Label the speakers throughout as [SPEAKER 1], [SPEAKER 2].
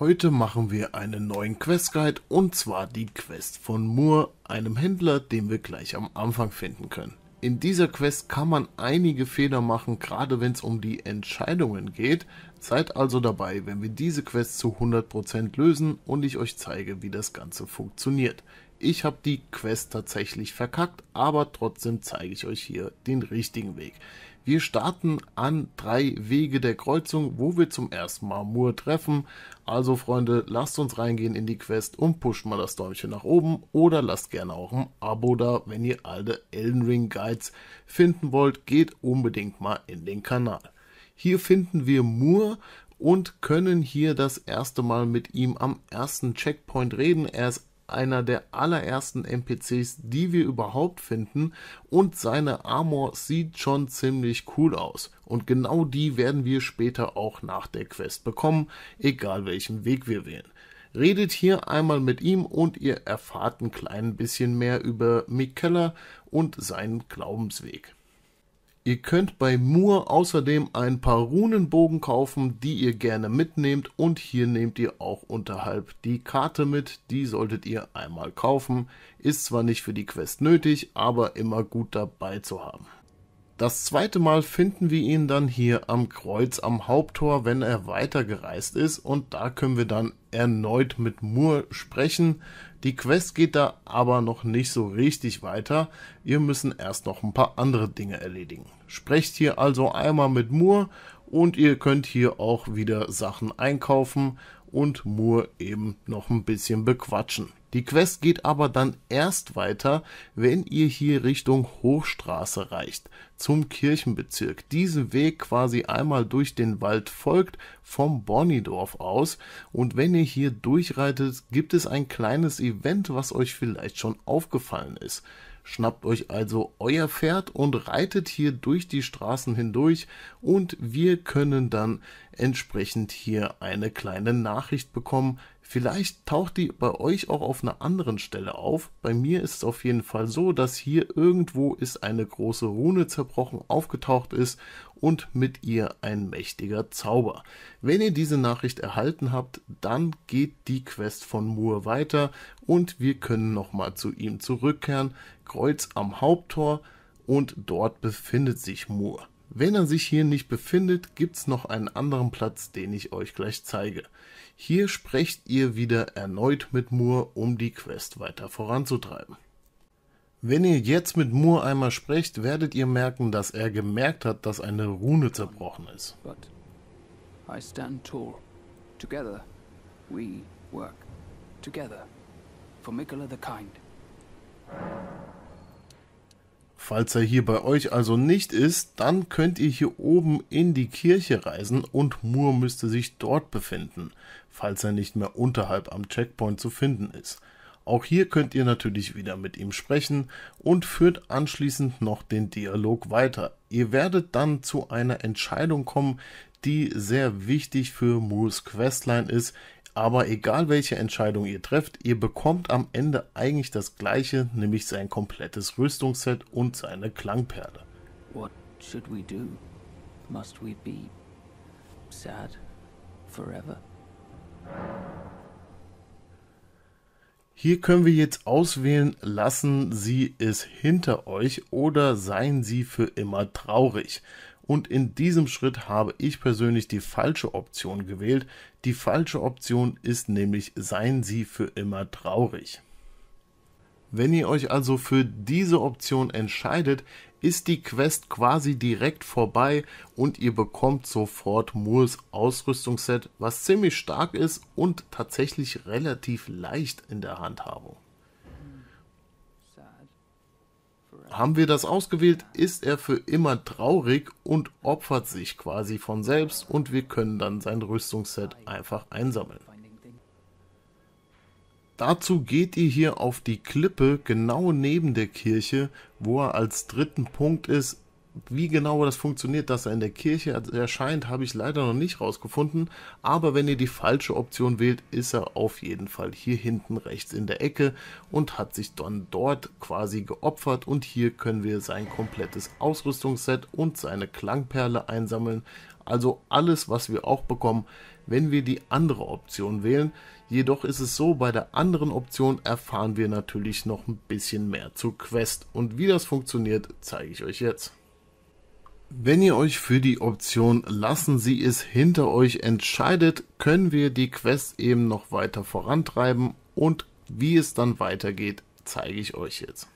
[SPEAKER 1] Heute machen wir einen neuen Quest Guide und zwar die Quest von Moore, einem Händler, den wir gleich am Anfang finden können. In dieser Quest kann man einige Fehler machen, gerade wenn es um die Entscheidungen geht. Seid also dabei, wenn wir diese Quest zu 100% lösen und ich euch zeige, wie das Ganze funktioniert. Ich habe die Quest tatsächlich verkackt, aber trotzdem zeige ich euch hier den richtigen Weg. Wir starten an drei Wege der Kreuzung, wo wir zum ersten Mal Moore treffen. Also Freunde, lasst uns reingehen in die Quest und pusht mal das Däumchen nach oben oder lasst gerne auch ein Abo da, wenn ihr alte Elden Ring Guides finden wollt, geht unbedingt mal in den Kanal. Hier finden wir Moore und können hier das erste Mal mit ihm am ersten Checkpoint reden. Er ist einer der allerersten NPCs, die wir überhaupt finden und seine Armor sieht schon ziemlich cool aus. Und genau die werden wir später auch nach der Quest bekommen, egal welchen Weg wir wählen. Redet hier einmal mit ihm und ihr erfahrt ein klein bisschen mehr über Mikella und seinen Glaubensweg. Ihr könnt bei Moore außerdem ein paar Runenbogen kaufen, die ihr gerne mitnehmt und hier nehmt ihr auch unterhalb die Karte mit, die solltet ihr einmal kaufen. Ist zwar nicht für die Quest nötig, aber immer gut dabei zu haben. Das zweite Mal finden wir ihn dann hier am Kreuz am Haupttor, wenn er weitergereist ist und da können wir dann erneut mit Moore sprechen. Die Quest geht da aber noch nicht so richtig weiter. Wir müssen erst noch ein paar andere Dinge erledigen. Sprecht hier also einmal mit Moore und ihr könnt hier auch wieder Sachen einkaufen und Moore eben noch ein bisschen bequatschen. Die Quest geht aber dann erst weiter, wenn ihr hier Richtung Hochstraße reicht, zum Kirchenbezirk. Diesen Weg quasi einmal durch den Wald folgt, vom Bornidorf aus. Und wenn ihr hier durchreitet, gibt es ein kleines Event, was euch vielleicht schon aufgefallen ist. Schnappt euch also euer Pferd und reitet hier durch die Straßen hindurch und wir können dann entsprechend hier eine kleine Nachricht bekommen, Vielleicht taucht die bei euch auch auf einer anderen Stelle auf. Bei mir ist es auf jeden Fall so, dass hier irgendwo ist eine große Rune zerbrochen, aufgetaucht ist und mit ihr ein mächtiger Zauber. Wenn ihr diese Nachricht erhalten habt, dann geht die Quest von Moore weiter und wir können nochmal zu ihm zurückkehren. Kreuz am Haupttor und dort befindet sich Moore. Wenn er sich hier nicht befindet, gibt es noch einen anderen Platz, den ich euch gleich zeige. Hier sprecht ihr wieder erneut mit Moore, um die Quest weiter voranzutreiben. Wenn ihr jetzt mit Moore einmal sprecht, werdet ihr merken, dass er gemerkt hat, dass eine Rune zerbrochen ist. But I stand tall. Together we work. Together. For Mikola the Kind. Falls er hier bei euch also nicht ist, dann könnt ihr hier oben in die Kirche reisen und Moore müsste sich dort befinden, falls er nicht mehr unterhalb am Checkpoint zu finden ist. Auch hier könnt ihr natürlich wieder mit ihm sprechen und führt anschließend noch den Dialog weiter. Ihr werdet dann zu einer Entscheidung kommen, die sehr wichtig für Moores Questline ist. Aber egal welche Entscheidung ihr trefft, ihr bekommt am Ende eigentlich das gleiche, nämlich sein komplettes Rüstungsset und seine Klangperle. What should we do? Must we be sad forever? Hier können wir jetzt auswählen, lassen Sie es hinter euch oder seien Sie für immer traurig. Und in diesem Schritt habe ich persönlich die falsche Option gewählt. Die falsche Option ist nämlich, seien Sie für immer traurig. Wenn ihr euch also für diese Option entscheidet, ist die Quest quasi direkt vorbei und ihr bekommt sofort Moores Ausrüstungsset, was ziemlich stark ist und tatsächlich relativ leicht in der Handhabung. Haben wir das ausgewählt, ist er für immer traurig und opfert sich quasi von selbst und wir können dann sein Rüstungsset einfach einsammeln. Dazu geht ihr hier auf die Klippe genau neben der Kirche, wo er als dritten Punkt ist, wie genau das funktioniert, dass er in der Kirche erscheint, habe ich leider noch nicht rausgefunden. Aber wenn ihr die falsche Option wählt, ist er auf jeden Fall hier hinten rechts in der Ecke und hat sich dann dort quasi geopfert. Und hier können wir sein komplettes Ausrüstungsset und seine Klangperle einsammeln. Also alles, was wir auch bekommen, wenn wir die andere Option wählen. Jedoch ist es so, bei der anderen Option erfahren wir natürlich noch ein bisschen mehr zur Quest. Und wie das funktioniert, zeige ich euch jetzt. Wenn ihr euch für die Option lassen Sie es hinter euch entscheidet, können wir die Quest eben noch weiter vorantreiben und wie es dann weitergeht, zeige ich euch jetzt.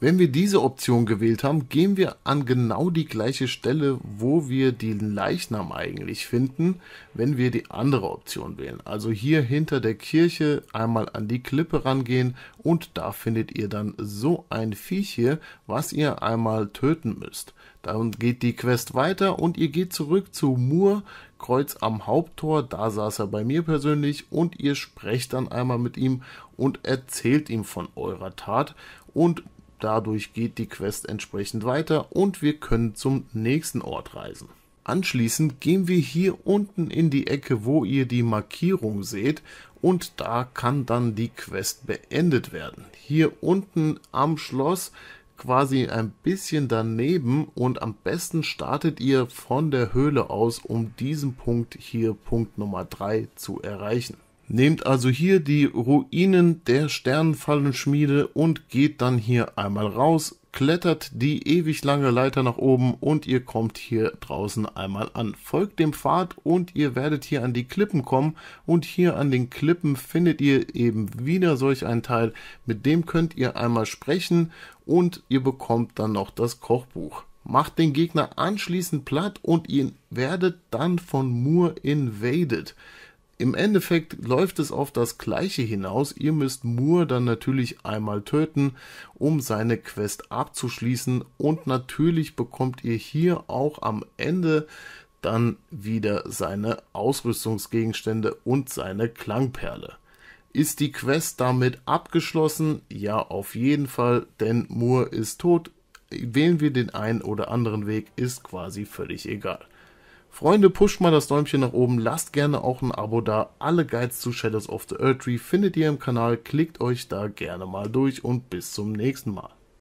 [SPEAKER 1] Wenn wir diese Option gewählt haben, gehen wir an genau die gleiche Stelle, wo wir den Leichnam eigentlich finden, wenn wir die andere Option wählen. Also hier hinter der Kirche einmal an die Klippe rangehen und da findet ihr dann so ein Viech hier, was ihr einmal töten müsst. Dann geht die Quest weiter und ihr geht zurück zu Moore, Kreuz am Haupttor, da saß er bei mir persönlich und ihr sprecht dann einmal mit ihm und erzählt ihm von eurer Tat und Dadurch geht die Quest entsprechend weiter und wir können zum nächsten Ort reisen. Anschließend gehen wir hier unten in die Ecke, wo ihr die Markierung seht und da kann dann die Quest beendet werden. Hier unten am Schloss quasi ein bisschen daneben und am besten startet ihr von der Höhle aus, um diesen Punkt hier, Punkt Nummer 3, zu erreichen. Nehmt also hier die Ruinen der Sternenfallenschmiede und geht dann hier einmal raus, klettert die ewig lange Leiter nach oben und ihr kommt hier draußen einmal an. Folgt dem Pfad und ihr werdet hier an die Klippen kommen und hier an den Klippen findet ihr eben wieder solch einen Teil, mit dem könnt ihr einmal sprechen und ihr bekommt dann noch das Kochbuch macht den Gegner anschließend platt und ihr werdet dann von Moore invaded. Im Endeffekt läuft es auf das gleiche hinaus. Ihr müsst Moore dann natürlich einmal töten, um seine Quest abzuschließen. Und natürlich bekommt ihr hier auch am Ende dann wieder seine Ausrüstungsgegenstände und seine Klangperle. Ist die Quest damit abgeschlossen? Ja, auf jeden Fall, denn Moore ist tot. Wählen wir den einen oder anderen Weg, ist quasi völlig egal. Freunde, pusht mal das Däumchen nach oben, lasst gerne auch ein Abo da. Alle Guides zu Shadows of the Earth Tree findet ihr im Kanal, klickt euch da gerne mal durch und bis zum nächsten Mal.